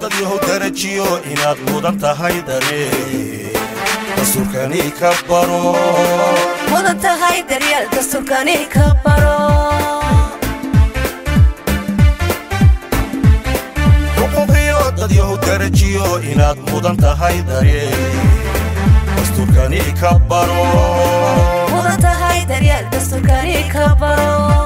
dad yahow darajiyo inaad mudan tahay dareen dastuurkani ka baro mudan tahay daryaal dastuurkani ka baro xuquuqiyo dad yahow darajiyo inaad mudan tahay dareen dastuurkani ka baro mudan tahay daryaal dastuurkani ka baro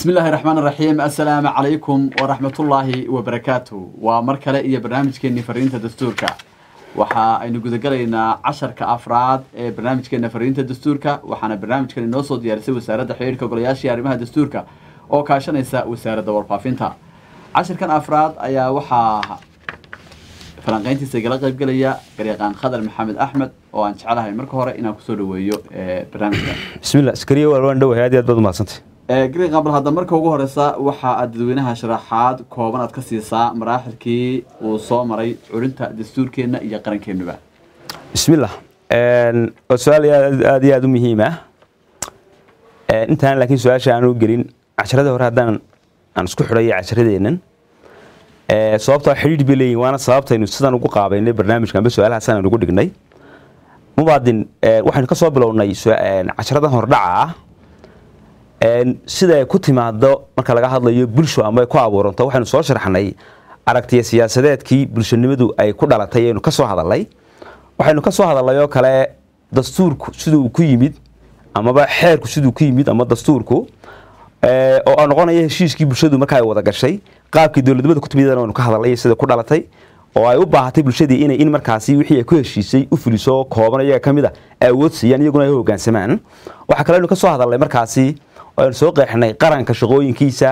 بسم الله الرحمن الرحيم السلام عليكم ورحمة الله وبركاته ومركلة إيا برنامج كيني فرينتا دستوركا وحا اينو قدقلينا عشر كأفراد برنامج كيني فرينتا دستوركا وحانا برنامج كيني نوصو ديارسي وسارة حيركا قلياشي عرمها دستوركا oo kaashanaysa wasaarada warfaafinta cashirkan afraad ayaa waxaa falanqayntiisa igala qaybgelaya garyaqaan khadar maxamed axmed oo aan jecelahay marka hore inaan kusoo dhaweeyo eh, barnaamijka bismillah iskariya waan dhawahay aad iyo aad baad u greek qabal hadda marka ugu horeysa waxa aad dadweynaha sharaxaad kooban aad ka siisaa maraaxilkii uu soo maray culinta dastuurkeenna iyo qarankeennuba bismillah waa su-aal aada iyo aada u muhiim ah intaan laakiin su-aasha aanu gelin casharadii hore haddaan aan isku xidhayo casharadeennan sababtoo ah xidhiidh bay leeyihin waana sababtaynu sidaan ugu qaabaynay barnaamijka su-aalahaasaan aan ugu dhignay mubaadin waxaynu ka soo bilownay casharadan hordhaca ah siday ku timaado marka laga hadlayo bulsho ama ku abuuranto waxaynu soo sharxnay aragtiya siyaasadeedkii bulshonimadu ay ku dhalatay aynu ka soo hadalnay waxaynu ka hadalnay oo kale dastuurku siduu ku yimid amaba xeerku siduu ku yimid ama dastuurku eh, oo noqonaya heshiiskii bulshadu marka ay wada gashay qaabkii dowladnimada ku timidana waynu ka hadalnay sida ku dhalatay oo ay u baahatay bulshadii inay in markaasi wixii ay ku heshiisay u fuliso kooban iyaga ka mid a ah awood siiyaan iyaguna ay u hogaansamaan waxaa kale aynu ka hadalnay markaasi waanu soo qeexnay qaranka shaqooyinkiisa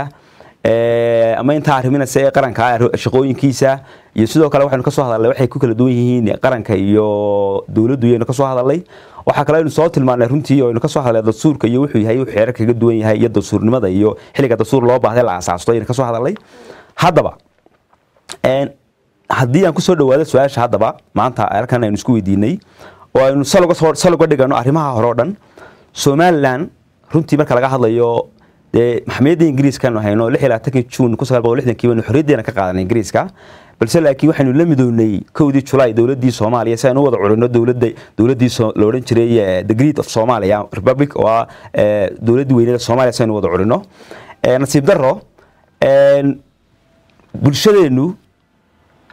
ama intaa ariminaysa qaranka ah, shaqooyinkiisa iyo sidoo kale waxaynu kasoo hadalnay waxay ku kala duwan yihiin qaranka iyo dowladdu yaynu kasoo hadalnay waxaa kale aynu soo tilmaanay runtii aynu kasoo hadalnay dastuurka iyo wuxuu yahay xeerar kaga duwan yahay iyo dastuurnimada iyo xilliga dastuur loo baahday la asaasto aynu kasoo hadalnay haddaba haddii aan kusoo dhawaado su-aasha haddaba maanta halkan aynu isku weydiinay oo aynu saluga dhigano arrimaha hore o dhan somalilan runtii marka laga hadlayo dee maxamiyadda ingiriiskanu hayno lix iyo labaatanki juun kun sagaal ka qaadanay ingiriiska balse laakiin waxaynu la midownay kowdii julaay dowladdii soomaaliya si aynu u wada curino dowladda la odhan jiray eh, the greed of somalia republic oo ah eh, dowladdii weynada soomaaliya si aynu wada curino eh, nasiib darro bulshadeennu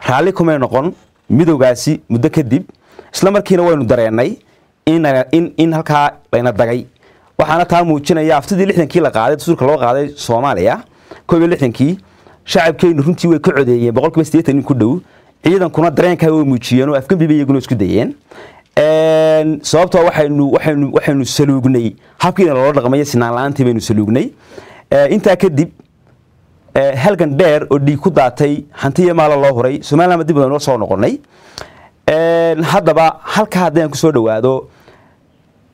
raalli kumay noqon midowgaasi muddo kadib isla markiina waynu dareennay in halkaa layna dagay waxaana taa muujinaya aftidii lixdankii la qaaday dastuurka loo qaaday soomaaliya koob lixdankii shacabkeennu runtii way ka codeeyeen boqol sideetan nin ku dhow ciidankuna dareenkaa way muujiyeen oo afgembiba iyaguna isku dayeen sababtoo ah waxaynu waxaynu waxaynu saluugnay habkiina loola dhaqmayo sinaan la-aantii baynu saluugnay intaa kadib halgan dheer oo dhiig ku daatay hantiya maala loo huray somalilan dib badan noo soo noqonay haddaba halkaa haddaan kusoo dhowaado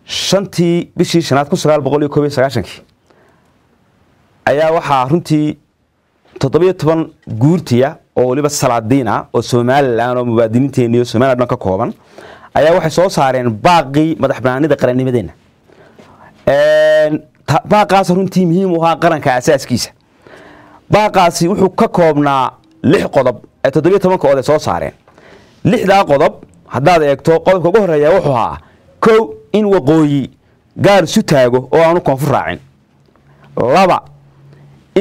shantii bishii shanaad kun sagaal boqol iyo koob iyo sagaashankii ayaa waxaa runtii toddobiyo toban guurtiya oo weliba salaadiina oo somalilan oo mubaadiniinteeni iyo somalilan dhan ka kooban ayaa waxay soo saareen baaqii madax banaanida qarannimadeenna baaqaas runtii muhiim u ahaa qaranka asaaskiisa baaqaasi wuxuu ka koobnaa lix qodob ee toddobiyo tobanka ood ay soo saareen lixdaa qodob haddaad eegto qodobka ugu horreeya wuxuu ahaa kow in waqooyi gaar isu taago oo aanu koonfur raacin laba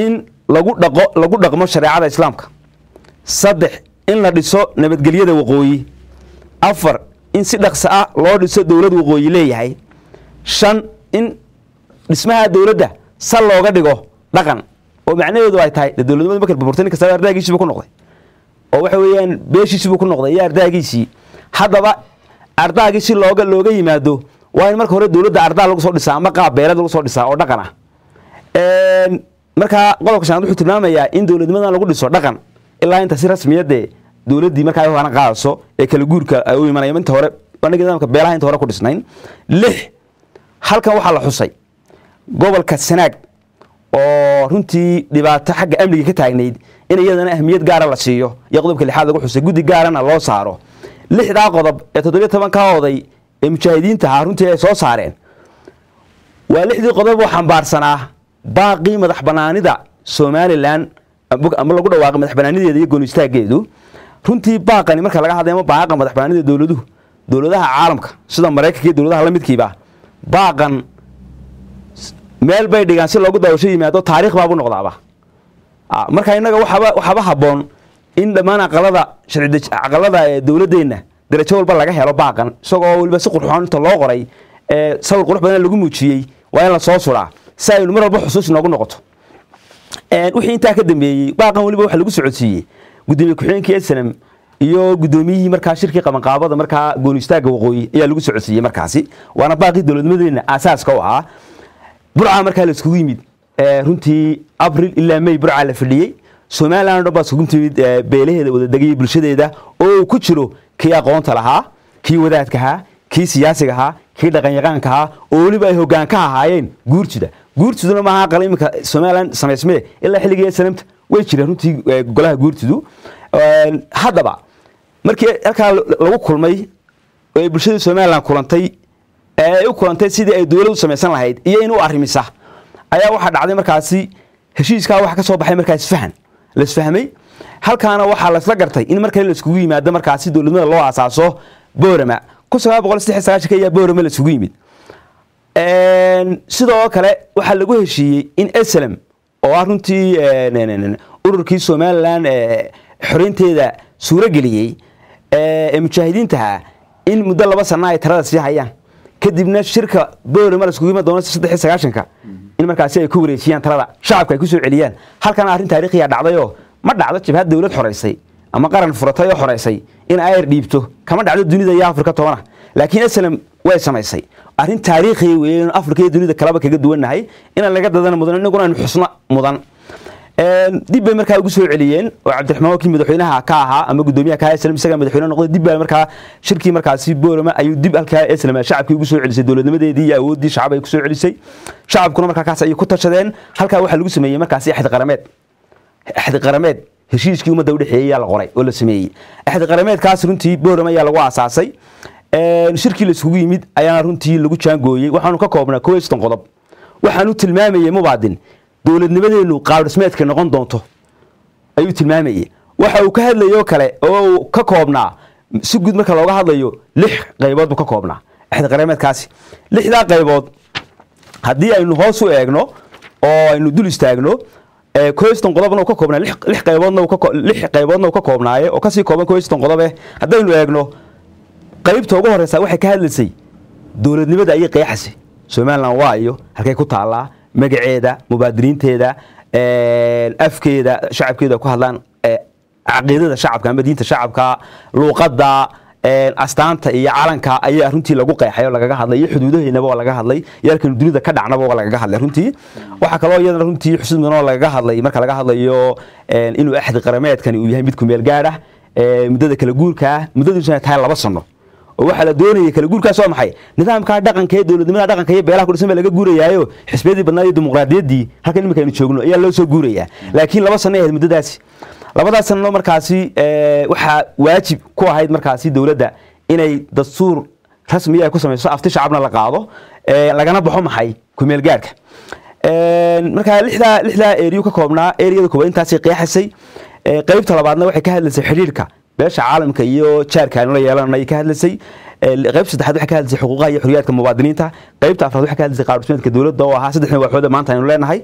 in lagu dhaqo lagu dhaqmo shareecada islaamka saddex in la dhiso nabadgelyada waqooyi afar in si dhaqsa ah loo dhiso dowlad waqooyi leeyahay shan in dhismaha dowladda sal looga dhigo dhaqan oo macnaheedu ay tahay dowladnimadu markay burburtay nin kastaba ardaagiisiiba ku noqday oo waxa weeyaan buu ku noqday iyo ardaagiisii haddaba ardaagii si looga looga yimaado waa in marka hore dowladda ardaa lagu soo dhisaa ama qaab beeled lagu soo dhisaa oo dhaqan ah qodobka shanaad wuxuu tilmaamayaa in dowladnimadan lagu dhiso dhaqan ilaa inta si rasmiyadee dowladdii markaa hogana qaadayso ee kala guurka ay u imanaya inta hore anaga nidaamka beelaha inta hore ku dhisnayn lix halkan waxaa la xusay gobolka sanaag oo runtii dhibaato xagga amniga ka taagnayd in iyadana ahmiyad gaara ah la siiyo iyo qodobka lixaad lagu xusay guddi gaarana loo saaro lixdaa qodob ee toddobiyo tobankaa oday ee mujaahidiinta haaruntii ay soo saareen waa lixdii qodob xambaarsanaa baaqii madax banaanida somalilan ama lagu dhawaaqay madax banaanideeda iyo gooniistaageedu runtii baaqani marka laga hadlay baaqa madax dowladuhu dowladaha caalamka sida maraykanka iyo dowladaha la baaqan meel bay dhigaan si loogu daawasho yimaado taariikh baabu noqdaaba marka innaga waxaaba haboon in dhammaan aqalada sharci aqalada dowladeenna darajo walba laga helo baaqan isagoo weliba si qurxoon loo qoray ee sawir qurux badan lagu muujiyey waa in la suraa si aynu mar walba xusuus inoogu noqoto wixii intaa ka dambeeyey baaqan weliba waxaa lagu socodsiiyey gudoomiye ku-xigeenkii esanam iyo gudoomiyihii markaa shirkii qabanqaabada markaa gooni istaagga waqooyi ayaa lagu socodsiiyey markaasi waana baaqii dowladnimadeena aasaaska u ahaa burca markaa la yimid runtii abril ilaa may burcaa la fadhiyey somalilan o dhan baa iskugu timid beelaheeda wadadegayo bulshadeeda oo ku jiro kii aqoonta lahaa kii wadaadka ahaa kii siyaasiga ahaa kii dhaqanyaqaanka ahaa oo weliba ay hogaan ka ahaayeen guurjida guurjiduna maaha aqal iminka somalilan samaysmee ilaa xilligii sanamta way jireen runtii golaha guurjidu haddaba markii halkaa lagu kulmay ay bulshadii somalilan kulantay ee ay u kulantay sidii ay dowlad samaysan lahayd iyo in arrimisa ayaa waxaa dhacday markaasi heshiiskaa waxa ka soo baxay markaa isfahan la isfahmay halkaana waxaa lasla gartay in markale laiskugu yimaado markaasi dowladnimada loo aasaaso boorama boorama laiskugu yimid sidoo kale waxaa lagu heshiiyey in eslem oo ah runtii ururkii somalilan xoreynteeda suurageliyey ee mujaahidiintaha in muddo laba sana ay talada sii hayaan kadibna shirka boorama laiskugu yimid doono saddex sagaashanka in markaasi ay ku wareejiyaan talada shacabka ay ku soo celiyaan halkaana arrin taariikhiya dhacdayoo ma dhacdo jabhad dowlad xoraysay ama qaran furatay oo xoraysay in ayr dhiibto kama dhacdo dunida iyo afrika tobana laakiin aslem way samaysay arrin taariikhiya weyn afrika iyo dunida kalaba kaga duwannahay inaan laga dadan mudan innaguna xusno mudan ehm, dib bay markaa ugu soo celiyeen oo cabdiraxmaan wakiil madaxweynaha ka ahaa ama gudoomiyaha ka ahaa isagaa madaxweyne noqday dib baa markaa shirkii markaasi boolama ayuu dib halkaa islam shacabkii ugu soo celisay dowladnimadeedii iyo awooddii shacab ay ku soo celisay shacabkuna markaa kaas ayay ku tashadeen halkaa waxaa lagu sameeyey markaasi axid qarameed axdiqarameed heshiiskii ummadda udhexeeyey yaa la qoray oo la sameeyey axdiqarameedkaas runtii boorama ayaa lagu aasaasay shirkii laiskugu yimid ayaana runtii lagu jaangooyey waxaanu ka koobnaa kow iyo qodob waxaanu tilmaamayey mubaadin dowladnimadeennu qaab noqon doonto ayuu tilmaamayey waxa uu ka hadlayoo kale oo uu ka koobnaa si guud marka looga hadlayo lix qaybood buu ka koobnaa axdiqarameedkaasi lixdaa qaybood haddii aynu hoos u eegno oo aynu dul istaagno coyston qodob ka koobna lix qayboodna uu ka koobnaaye oo kasii kooban koyston qodobe haddaynu eegno qaybta ugu horeysa waxay ka hadlaysay dowladnimada ayay qeexasay somalilan waa iyo halkay ku taallaa magaceeda mubaadiriinteeda afkeeda shacabkeeda ku hadlaan caqiidada shacabka ama diinta shacabka luuqadda astaanta iyo calanka ayaa runtii lagu qeexay oo lagaga hadlay iyo xuduudaheynaba waa laga hadlay yarkan dunida ka dhacnaba waa lagaga hadlay runtii waxaa kaloo iyadana runtii xusid mudan oo lagaga hadlay marka laga hadlayo inuu axdi qarameedkani uu yahay mid ku meel gaadh ah muddada kala guurkaa muddadiisuna tahay laba sano oo waxaa la doonayay kala guurkaas waa maxay nidaamkaa dhaqanka ee dowladnimada dhaqanka iyo beelaha kudhisan baa laga guurayaayo xisbiyadii badnaa iyo dimuqraadiyaddii halkan iminka joogno ayaa loo soo guurayaa laakiin laba sano ahayd muddadaasi labadaa sanno markaasi eh, waxaa waajib ku ahayd markaasi dowladda inay dastuur rasmiya ah ku samayso afti shacabna la qaado eh, lagana baxo maxay kumeelgaarhka eh, markaa lixdaa lixdaa eriyu ka koobnaa eriyada koobaad intaasay qeexaysay qaybta labaadna waxay ka hadlaysay xidhiirhka beesha caalamka iyo jaarkaanu la yeelanay ka hadlaysay qayb saddexaad waxay ka hadlaysay xuquuqaha iyo xorriyaadka muwaadiniinta qaybta afraad waxay ka hadlaysay qaab dhismeedka dowladda oo ahaa saddexdan waaxood maanta aynu leenahay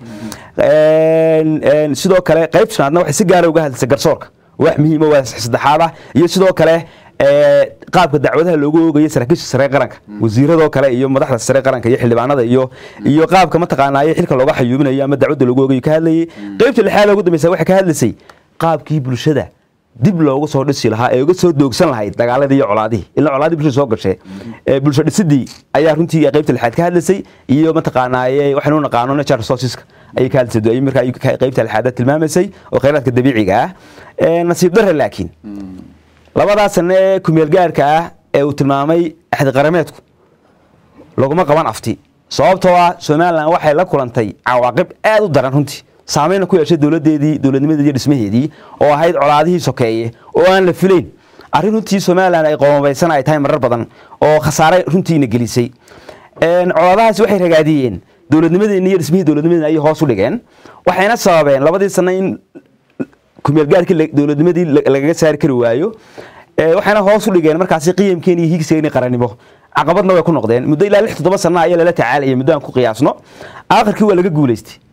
sidoo kale qayb shanaadna waxay si gaara ah uga hadlaysay garsoorka wax muhiima ah waa saddexaad ah iyo sidoo kale qaabka dacwadaha loogu oogaya saraakiisha sare qaranka wasiiradoo kale iyo madaxda sare qaranka iyo xildhibaanada iyo iyo qaabka mataqaanaayo xilka looga xayuubinayo ama dacwadda loogu oogayo ka hadlayay qaybta lixaad ugu dambaysa waxay ka hadlaysay qaabkii bulshada dib looga soo dhisi lahaa ee uga soo doogsan lahayd dagaaladii iyo colaadihii ilaa colaadii bulshada soo gashe bulsho dhisidii ayaa runtii qaybta lixaad ka hadlaysay iyo mataqaanaaye waxaynu naqaano natural resourceska ayay ka hadlaysay ay markaa qaybta lixaad tilmaamaysay oo kheyraadka dabiiciga ah nasiib darre laakiin labadaa sane kumeel gaarka ah ee uu tilmaamay axdi qarameedku laguma qaban afti sababtoo ah somalilan waxay la kulantay cawaaqib aada u daran runtii saameyna ku yeeshay dowladeedii dowladnimadediiyo dhismaheedii oo ahayd colaadihii sokeeye oo aan la filayn arrin runtii somalilan ay qoomabaysan ay tahay marar badan oo khasaare runtiina gelisay colaadahaasi waxay ragaadiyeen dowladnimadeena iyo dhismihii dowladnimadeena ayay hoos u dhigeen waxayna sababeen labadii sanno in kumeelgaarkii dowladnimadii lagaga saari kari waayo waxayna hoos u dhigeen markaasi qiyamkeen iyo hiigseeni qarannimo caqabadna way ku noqdeen muddo ilaa lix toddoba sannaha ayaa lala tacaalayay muddo aan ku qiyaasno aakhirkii waa laga guulaystay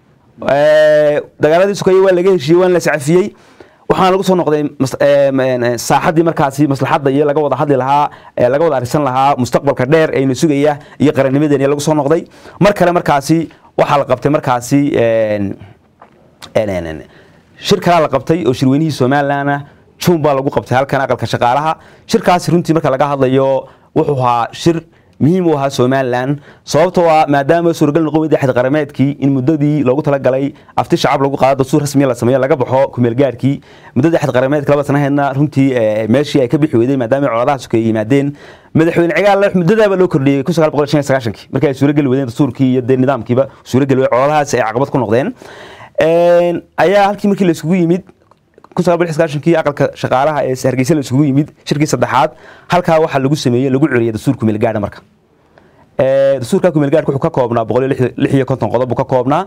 Eh, dagaaladii sukaya waa laga heshiiyey waana la sacafiyey waxaana lagu soo noqday eh, eh, saaxadii markaasi maslaxadda iyo laga wada hadli lahaa laga wada arisan lahaa mustaqbalka dheer aynu sugaya iyo qarannimadeeni lagu soo noqday mar kale markaasi waxaa la qabtay markaasi shir kalaa la qabtay oo shirweynihii somalilanna juun baa lagu qabtay halkan aqalka shaqaalaha shirkaasi runtii marka laga hadlayo wuxuu ahaa shir muhiim u ahaa somalilan sababtoo ah maadaama suuragal noqon weyday xadqarameedkii in muddadii loogu talagalay afti shacab lagu qaado dastuur rasmiya la sameeyo laga baxo kumeelgaarhkii muddadii xadqarameedka laba sanaheedna runtii meeshii ay ka bixi weyday maadaama colaadaha sokay yimaadeen madaxweyne cigaale muddadaaba loo kordhiyey markii ay wadeen dastuurkii iyo dee nidaamkiiba suurageli colaadahaas ay caqabad ku noqdeen ayaa halkii markii la isugu yimid kusaabixkaashankii aqalka shaqaalaha ee hargeysa la isugu yimid shirkii saddexaad halkaa waxaa lagu sameeyey lagu curiyay dastuurka meelgaadha marka dastuurka kumeelgaadhka wuxuu ka koobnaa boqol lix iyo konton qodob buu ka koobnaa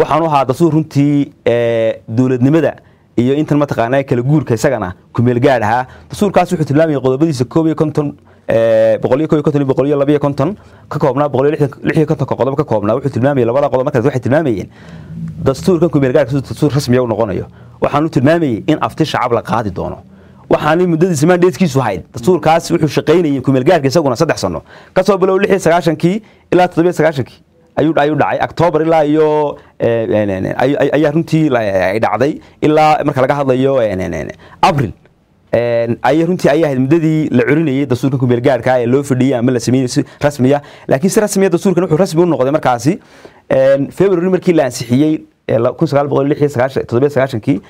waxaanu ahaa dastuur runtii dowladnimada iyo intan mataqaana kala guurka isagana kumeelgaadh dastuurkaas wuxuu tilmaamayay qodobadiisa koob iyo konton boqol koobnaa wuxuu tilmaamayay labada qodob markaas waxay tilmaamayeen dastuurkan kumeelgaadhka dastuur rasmiya ah u noqonayo waxaanu tilmaamayay in afti shacab la qaadi doono waxaanay muddadiisa maandheedkiisu hayd dastuurkaas wuxuu shaqaynayay kumeelgaarka isaguna saddex sanno kasoo bilow lix iyo sagaashankii ilaa toddobiyo sagaashankii ayuu dhacay octoobar ilaa iyo eh, eh, eh, ayaa runtii ay dhacday ilaa marka laga hadlayo abril ayay runtii ayay ahayd muddadii la culinayay dastuurkan kumeelgaarka ee loo fadhiyey ama la sameeyey si rasmiya laakiin si rasmiya dastuurkan wuxuu rasmi u noqday markaasi february markii la ansixiyey kii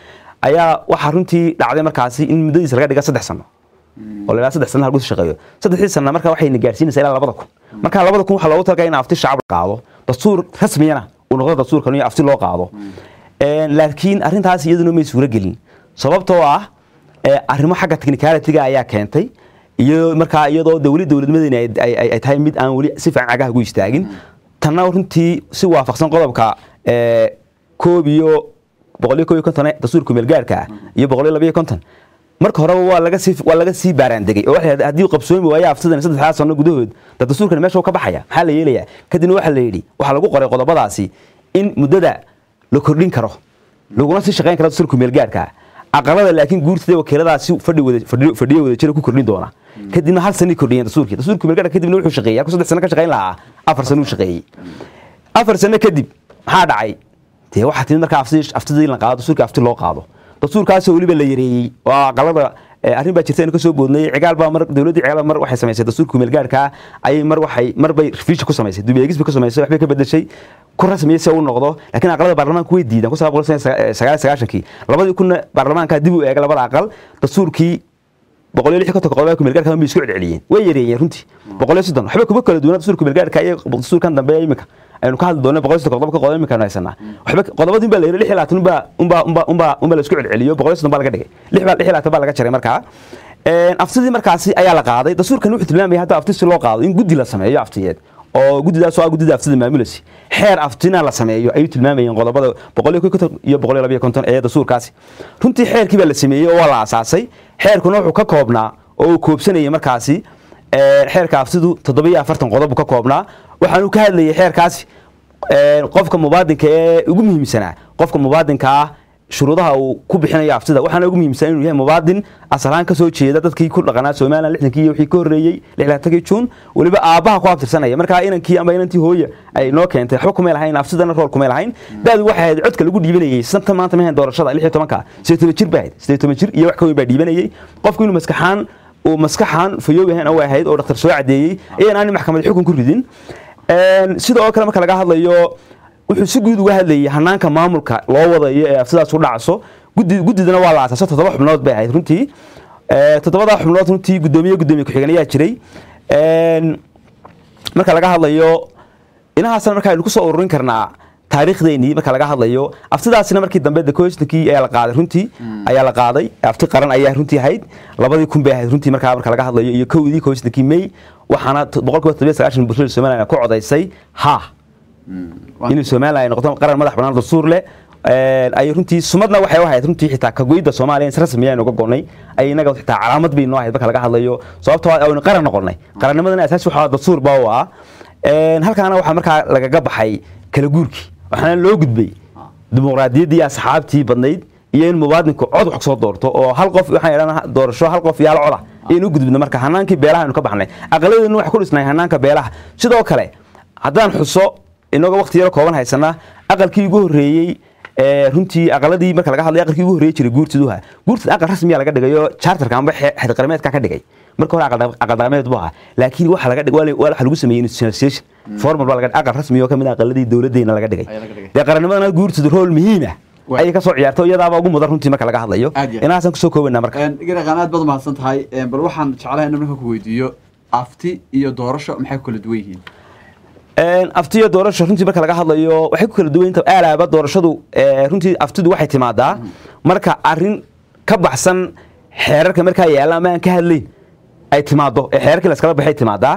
ayaa waxaa runtii dhacday markaasi in muddadiis laga dhiga saddex sano mm. oo la saddex sano halku shaqeeyo saddexdii sanna marka waxayna gaarsiinaysaa ilaa labada kun mm. marka labada kun waxaa loogu talagalay in afti shacab la qaado dastuur rasmiyana uu noqdo dastuurkan iyo afti loo qaado mm. laakiin arrintaas iyaduna may suuro sababtoo ah arrimo xagga technicalityga ayaa keentay iyo markaa iyadoo weli dowladnimadeen ay tahay mid aan weli si fiican cagaha ugu istaagin tanna runtii si waafaqsan qodobka koob iyo boqoliyo dastuurka meelgaarka ah iyo marka horeba waa laga sii baaraandegay oo qabsoomi waaya aftadan iyo sano gudahood dastuurkan meesha ka baxaya maxaa la yeelayaa kadibna waxaa la yidhi waxaa lagu qoray qodobadaasi in muddada la kordhin karo laguna sii shaqayn karo dastuurka meelgaarka ah. aqalada laakiin guurtada wakiiladaasi fadhiyo wada ku kordhin doona kadibna hal sanay kordhiyeen dastuurkii dastuurka meelgaarka kadibna wuxuu shaqeeyey halku saddex sano ka shaqayn lahaa afar sano uu shaqeeyey afar sano kadib maxaa dhacay dee waxaa timid markaa aftidii la qaado dastuurka afti loo qaado dastuurkaasoo weliba la yareeyey oo aqalada arrin baa jirta inu kasoo boodnay cigaalbaa mar dowladdii cigaal mar waxay samaysay dastuurka kumeel gaarkaa ah. ayay mar waxay mar bay rifiisha ku samaysay dubeegisba ka samaysay waxbay ka bedeshay ku rasmiya si uu noqdo laakiin aqalada baarlamaanka way diideen kun sagaal boqol sagaal sagaashankii labadii kunna baarlamaanka dib u eegay labada aqal dastuurkii boqol iyo lix konton qodob kumeel gaarka bay ah isku celceliyeen way yareeyeen runtii boqol iyo soddon waxba kuma kala duwana dastuurka kumeel gaarka ah iyo dastuurkan dambeeya iminka aynu ka hadli doona boqolkiiba todoba ka qodob iminkaanu haysanaa waxba qodobadii baa la yiri lix iyo labaatan unbaa unbaa unbaa unbaa unbaa la isku celceliyo boqolkiiba soddon baa laga dhigay lix baa lix iyo labaatan baa laga jaray markaa afsidii markaasi ayaa la qaaday dastuurkan wuxuu tilmaamaya hadda afti loo qaado in guddi la sameeyo aftiyeed oo guddidaasoo ah guddida afsida maamulasi xeer aftina la sameeyo ayuu tilmaamayeen qodobada boqol iyo iyo boqol iyo konton ee dastuurkaasi runtii xeerkii la sameeyey oo waa la asaasay xeerkuna wuxuu ka koobnaa oo uu koobsanayay markaasi xeerka afsidu toddoba afartan qodob buu ka koobnaa waxaanu ka hadlayay xeerkaasi qofka mubaadinka ee ugu muhiimsanaa qofka mubaadinkaa ah, shuruudaha uu ku bixinayo absida waxaana ugu muhiimsan inuu yahay mubaadin asalahaan ka jeeda dadkii ku dhaqanaa somalilan lixdankii iyo wixii ka horreeyey lixlaatankii juun weliba aabbaha ku abtirsanaya markaa inankii ama inantii hooya ay noo keentay waxba kumay lahayn afsidana rool kumay lahayn daadu waxay ahayd codka lagu dhiibanayay santa maanta mahayn doorashada lix iyo tobanka sideed jir bay ahayd sideed jir iyo wax ka weyn baa dhiibanayay qofku inuu maskaxaan uu maskaxaan fayoobi ahayn ahayd oo dhakhtar soo cadeeyey ayaan maxkamad xukun ku ridin Ehm, sidoo kale marka laga hadlayo wuxuu si guud uga hadlayay hanaanka maamulka loo wadayo ee afsidaas u dhacso gudidana waa la aasaaso toddoba xubnood bay ahayd runtii ehm, toddobada xubnood runtii gudoomiye gudoomiye ku-xigeen ayaa jiray ehm, marka laga hadlayo inahaasna marka aynu ku soo ururin karnaa taariikhdeenii marka laga hadlayo abtidaasina markii dambe decostankii ayaa la qaaday runtii mm. ayaa la qaaday abti qaran ayaa runtii ahayd labadii kun bay ahayd runtii markaa marka laga hadlayo iyo kowdii costankii may waxaana boqol todobiya sagaashan bulshada somaliland ku codaysay ha mm. inay somaliland noqoto qaran madax banaan dastuur leh ayay eh, runtii sumadna waxay ahayd runtii xitaa kagoyda soomaaliya si rasmiya ah aynu uga gonay ay inaga xitaa calaamad bay noo ahayd marka laga hadlayo sababtoo ah aynu qaran noqonay qarannimadana asaas waxaa dastuur baa u ah halkaana waxaa markaa lagaga baxay kala guurkii waxaana loo gudbay dimuqraadiyaddii asxaabtii badnayd iyo in mubaadinku cod wax soo doorto oo hal qof waxaan idhan doorasho hal qof iyo hal coda ayaan ah, u gudubna marka hanaankii beelaha aynu ka baxnay aqaladeennu wax ku dhisnay hanaanka beelaha sidoo kale haddaan xuso inagoo waqti yaro kooban haysanaa aqalkii ugu horreeyey Eh, runtii aqaladii marka laga hadlay aqalkii ugu horreey jiray guurtidha guurtid aqal rasmiya laga dhigayo chartarka amba xedqarameedka ka dhigay marka hore aqal dhaqameed buu ahaa laakiin waxa laga dhig waxa lagu sameeyay negotiation formal baa laga aqal rasmi oo kamid ah aqaladii dawladeena laga dhigay dee qarannimadana guurtid role muhiim ah ayay kasoo ciyaarto iyadaaba ugu mudan runtii marka laga hadlayo inaasan kusoo koobanaa marka garaqan aad baad umahadsan tahay bal waxaan jeclahay inaan marka ku weydiiyo afti iyo doorasho maxay kala duwan yihiin aftiyo doorasho runtii marka laga hadlayo waxay ku kala duwan aalaaba doorashadu eh, runtii aftidu waxay timaadaa marka arin ka baxsan xeerarka markaa yaala ama aan ka hadlayn ay timaado ee eh, xeerarkii laskala baxay timaadaa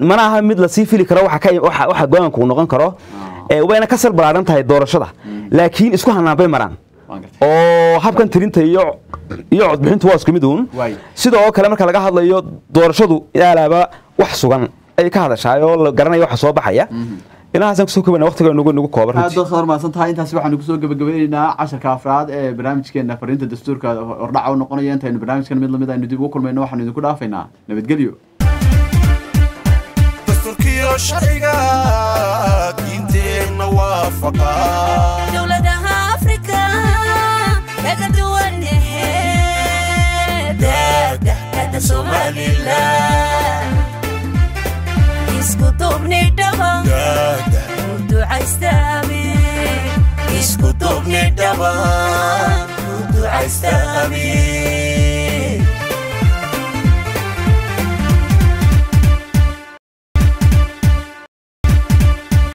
mana mid lasii fili karo waxa go-aanku noqon karo ah. eh, wayna ka sal ballaaran tahay doorashada mm. laakiin isku hanaanbay maraan oo habkan tirinta iyo iyo codbixintu waa isku mid uun sida oo kale marka laga hadlayo doorashadu aalaaba wax sugan ay ka hadashaay oo la garanaya waxa soo baxaya mhm. ilaahaasaan kusoo koobana waqtiga nugu nugu kooban aad baa soo mahadsan tahay intaasi waxaanu kusoo gabagabaynaynaa casharka afraad ee barnaamijkeena fariinta dastuurka ordhaca u noqonaya intaynu barnaamijkan mid lamid aynu dib ugu kulmayno waxaanu idinku dhaafaynaa nabadgelyo dastuurkiyo sharciga diinteenna waafaqa dowladaha afrika kaga duwan yahe daadahkada somalilan iskutubni dhaba ducaystaami iskutubni dhaba ducaystaami